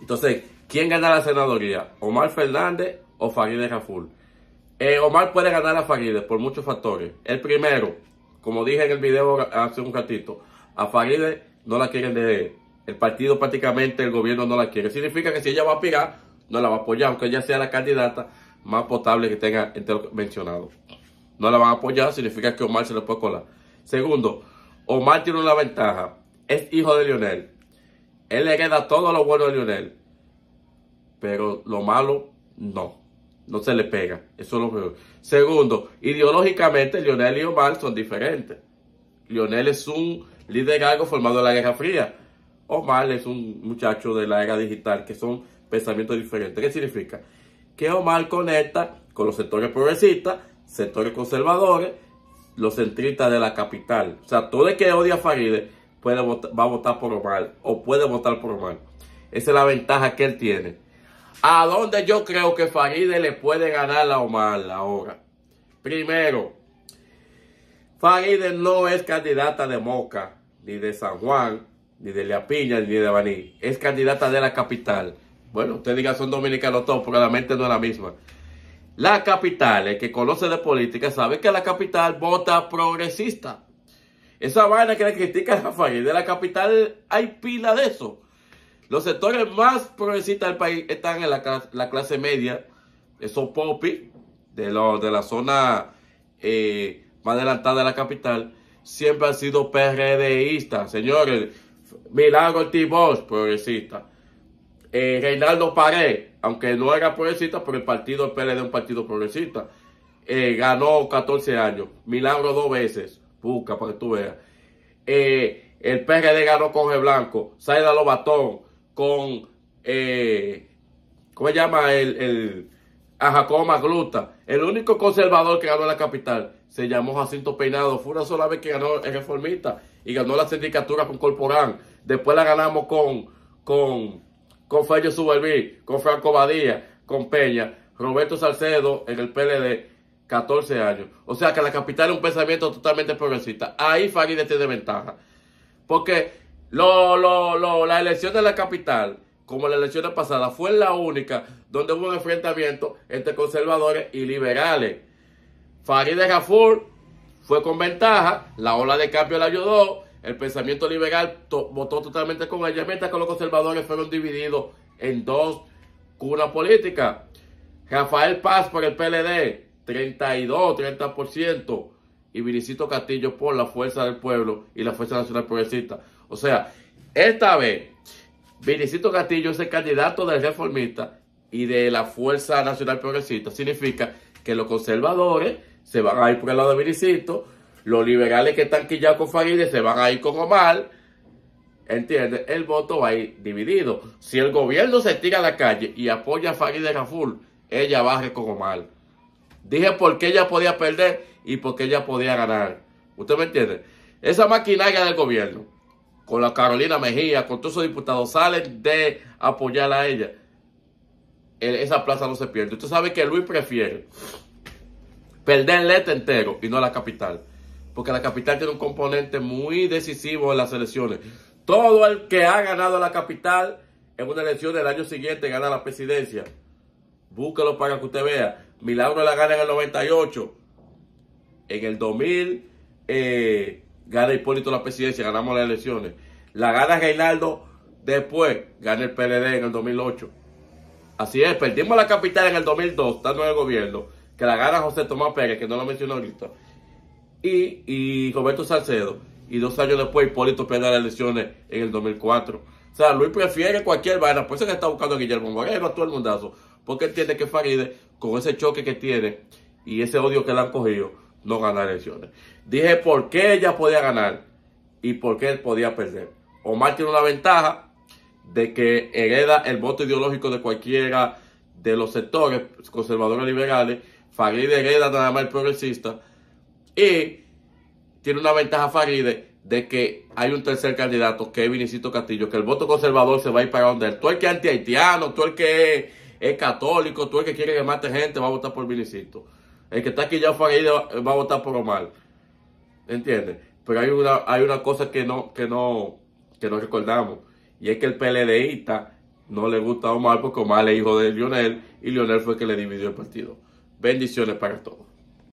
Entonces, ¿quién gana la senadoría? ¿Omar Fernández o Faride Raful? Eh, Omar puede ganar a Faride por muchos factores. El primero, como dije en el video hace un ratito, a Faride no la quieren de el partido prácticamente el gobierno no la quiere. Significa que si ella va a aspirar, no la va a apoyar, aunque ella sea la candidata más potable que tenga entre los mencionados. No la van a apoyar, significa que Omar se le puede colar. Segundo, Omar tiene una ventaja. Es hijo de Lionel. Él le queda todo lo bueno a Lionel. Pero lo malo, no. No se le pega. Eso es lo peor. Segundo, ideológicamente Lionel y Omar son diferentes. Lionel es un liderazgo formado en la Guerra Fría. Omar es un muchacho de la era digital, que son pensamientos diferentes. ¿Qué significa? Que Omar conecta con los sectores progresistas, sectores conservadores, los centristas de la capital. O sea, todo el que odia a Farideh va a votar por Omar o puede votar por Omar. Esa es la ventaja que él tiene. ¿A dónde yo creo que Faride le puede ganar a Omar ahora? Primero, Faride no es candidata de Moca, ni de San Juan, ni de La Piña, ni de Baní. Es candidata de la capital. Bueno, usted diga son dominicanos todos, pero la mente no es la misma. La capital, el que conoce de política, sabe que la capital vota progresista. Esa vaina que le critica a Rafael de la capital, hay pila de eso. Los sectores más progresistas del país están en la, clase media, esos popis de, los de la zona eh, más adelantada de la capital, siempre han sido PRDistas. Señores, Milagro Tibos, progresista. Eh, Reinaldo Pared, aunque no era progresista, pero el partido PLD es un partido progresista. Eh, ganó 14 años. Milagro dos veces. Busca para que tú veas. Eh, el PRD ganó con el blanco. Saida Lobatón con. Eh, ¿Cómo se llama? El. el a Jacobo Magluta. El único conservador que ganó en la capital se llamó Jacinto Peinado. Fue una sola vez que ganó el reformista y ganó la sindicatura con Corporán. Después la ganamos con, con, con con Franco Badía, con Peña, Roberto Salcedo en el PLD 14 años. O sea que la capital es un pensamiento totalmente progresista. Ahí Farideh tiene ventaja. Porque lo, la elección de la capital, como la elección pasada, fue la única donde hubo un enfrentamiento entre conservadores y liberales. de Raful fue con ventaja, la ola de cambio la ayudó, el pensamiento liberal votó totalmente con ella, mientras que los conservadores fueron divididos en dos cunas políticas. Rafael Paz por el PLD, 32, 30%, y Vinicito Castillo por la Fuerza del Pueblo y la Fuerza Nacional Progresista. O sea, esta vez, Vinicito Castillo es el candidato del reformista y de la Fuerza Nacional Progresista. Significa que los conservadores se van a ir por el lado de Vinicito, los liberales que están quillados con Farideh se van a ir con mal. ¿Entiendes? El voto va a ir dividido. Si el gobierno se tira a la calle y apoya a Farideh Raful, ella ir con mal. Dije por qué ella podía perder y por qué ella podía ganar. ¿Usted me entiende? Esa maquinaria del gobierno, con la Carolina Mejía, con todos esos diputados, salen de apoyar a ella. Esa plaza no se pierde. Usted sabe que Luis prefiere perder el este entero y no la capital. Porque la capital tiene un componente muy decisivo en las elecciones. Todo el que ha ganado la capital en una elección del año siguiente gana la presidencia. Búsquelo para que usted vea. Milagro la gana en el 98. En el 2000 eh, gana Hipólito la presidencia, ganamos las elecciones. La gana Reinaldo después, gana el PLD en el 2008. Así es, perdimos la capital en el 2002, estando en el gobierno, que la gana José Tomás Pérez, que no lo mencionó ahorita, y, y Roberto Salcedo. Y dos años después Hipólito pierde las elecciones en el 2004. O sea, Luis prefiere cualquier vaina, por eso que está buscando a Guillermo Moreno, a todo el mundazo. Porque entiende que Faride, con ese choque que tiene y ese odio que le han cogido, no gana elecciones. Dije por qué ella podía ganar y por qué él podía perder. Omar tiene una ventaja de que hereda el voto ideológico de cualquiera de los sectores conservadores liberales. Faride hereda nada más el progresista. Y tiene una ventaja Faride de que hay un tercer candidato, que es Vinicito Castillo, que el voto conservador se va a ir para donde él. Tú el que es anti-haitiano, tú el que es es católico, tú el que quiere que mate gente va a votar por Vinicito. El que está aquí ya fue ahí va a votar por Omar. ¿Entiendes? Pero hay una, hay una cosa que no, que no, que no recordamos. Y es que el PLDista no le gusta a Omar porque Omar es hijo de Lionel y Lionel fue el que le dividió el partido. Bendiciones para todos.